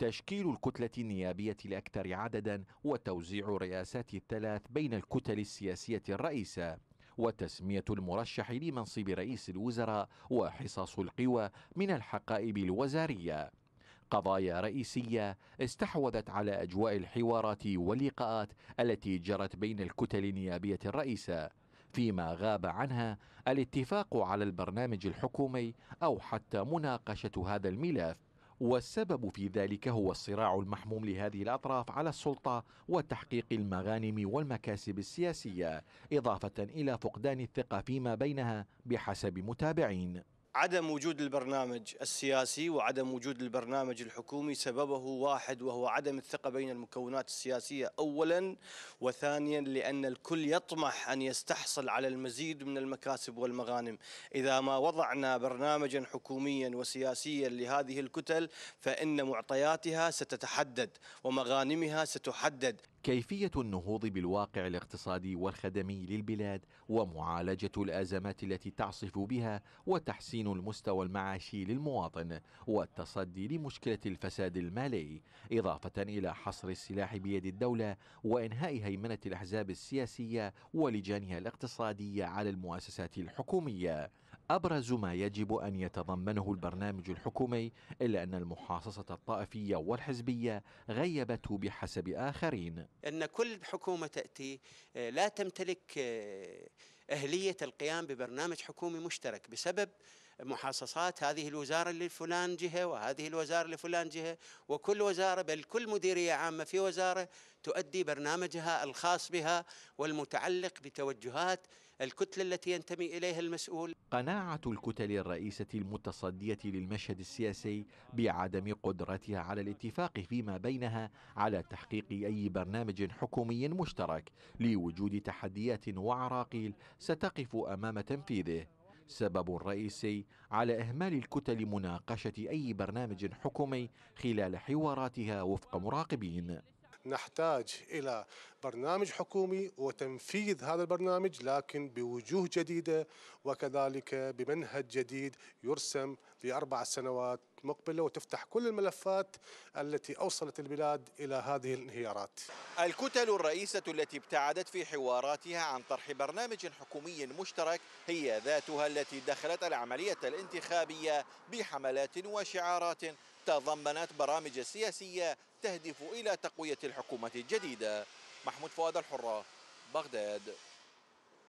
تشكيل الكتلة النيابية الأكثر عددا وتوزيع الرئاسات الثلاث بين الكتل السياسية الرئيسة وتسمية المرشح لمنصب رئيس الوزراء وحصص القوى من الحقائب الوزارية قضايا رئيسية استحوذت على أجواء الحوارات واللقاءات التي جرت بين الكتل النيابية الرئيسة فيما غاب عنها الاتفاق على البرنامج الحكومي أو حتى مناقشة هذا الملف والسبب في ذلك هو الصراع المحموم لهذه الأطراف على السلطة وتحقيق المغانم والمكاسب السياسية إضافة إلى فقدان الثقة فيما بينها بحسب متابعين عدم وجود البرنامج السياسي وعدم وجود البرنامج الحكومي سببه واحد وهو عدم الثقة بين المكونات السياسية أولا وثانيا لأن الكل يطمح أن يستحصل على المزيد من المكاسب والمغانم إذا ما وضعنا برنامجا حكوميا وسياسيا لهذه الكتل فإن معطياتها ستتحدد ومغانمها ستحدد كيفية النهوض بالواقع الاقتصادي والخدمي للبلاد ومعالجة الأزمات التي تعصف بها وتحسين المستوى المعاشي للمواطن والتصدي لمشكلة الفساد المالي إضافة إلى حصر السلاح بيد الدولة وإنهاء هيمنة الأحزاب السياسية ولجانها الاقتصادية على المؤسسات الحكومية أبرز ما يجب أن يتضمنه البرنامج الحكومي إلا أن المحاصصة الطائفية والحزبية غيبته بحسب آخرين أن كل حكومة تأتي آه، لا تمتلك آه، أهلية القيام ببرنامج حكومي مشترك بسبب محاصصات هذه الوزارة لفلان جهة وهذه الوزارة لفلان جهة وكل وزارة بل كل مديرية عامة في وزارة تؤدي برنامجها الخاص بها والمتعلق بتوجهات الكتلة التي ينتمي إليها المسؤول قناعة الكتل الرئيسة المتصدية للمشهد السياسي بعدم قدرتها على الاتفاق فيما بينها على تحقيق أي برنامج حكومي مشترك لوجود تحديات وعراقيل ستقف أمام تنفيذه سبب رئيسي على إهمال الكتل مناقشة أي برنامج حكومي خلال حواراتها وفق مراقبين نحتاج إلى برنامج حكومي وتنفيذ هذا البرنامج لكن بوجوه جديدة وكذلك بمنهج جديد يرسم لأربع سنوات مقبلة وتفتح كل الملفات التي أوصلت البلاد إلى هذه الانهيارات الكتل الرئيسة التي ابتعدت في حواراتها عن طرح برنامج حكومي مشترك هي ذاتها التي دخلت العملية الانتخابية بحملات وشعارات تضمنت برامج سياسية تهدف إلى تقوية الحكومة الجديدة محمود فؤاد الحرة بغداد